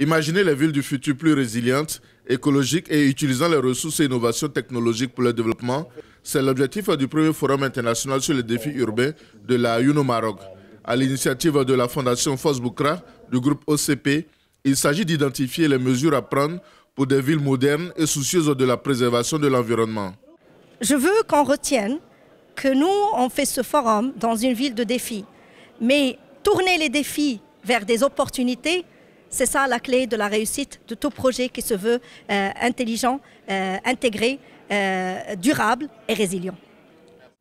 Imaginer les villes du futur plus résilientes, écologiques et utilisant les ressources et innovations technologiques pour le développement. C'est l'objectif du premier forum international sur les défis urbains de la UNO Maroc. À l'initiative de la Fondation Force Boukra du groupe OCP, il s'agit d'identifier les mesures à prendre pour des villes modernes et soucieuses de la préservation de l'environnement. Je veux qu'on retienne que nous, on fait ce forum dans une ville de défis. Mais tourner les défis vers des opportunités, c'est ça la clé de la réussite de tout projet qui se veut euh, intelligent, euh, intégré, euh, durable et résilient.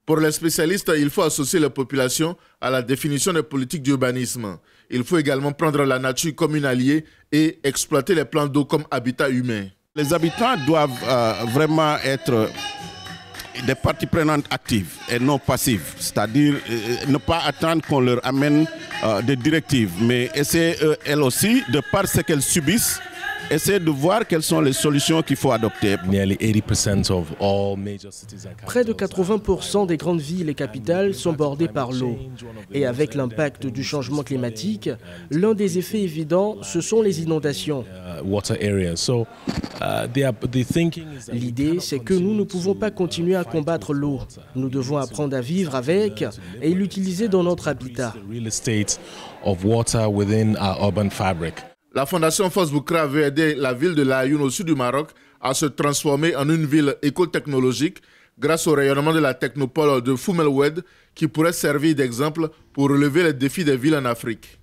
Pour les spécialistes, il faut associer la populations à la définition des politiques d'urbanisme. Il faut également prendre la nature comme une alliée et exploiter les plans d'eau comme habitat humain. Les habitants doivent vraiment être des parties prenantes actives et non passives, c'est-à-dire euh, euh, ne pas attendre qu'on leur amène euh, des directives, mais essayer elles aussi, de par ce qu'elles subissent, essayer de voir quelles sont les solutions qu'il faut adopter. Près de 80% des grandes villes et capitales sont bordées par l'eau. Et avec l'impact du changement climatique, l'un des effets évidents, ce sont les inondations. Uh, uh, L'idée, c'est que nous ne pouvons pas uh, continuer à combattre l'eau. Nous devons apprendre à vivre avec et l'utiliser dans notre habitat. La fondation Fosboukra avait veut la ville de Laayoun au sud du Maroc à se transformer en une ville écotechnologique grâce au rayonnement de la technopole de Foumeloued qui pourrait servir d'exemple pour relever les défis des villes en Afrique.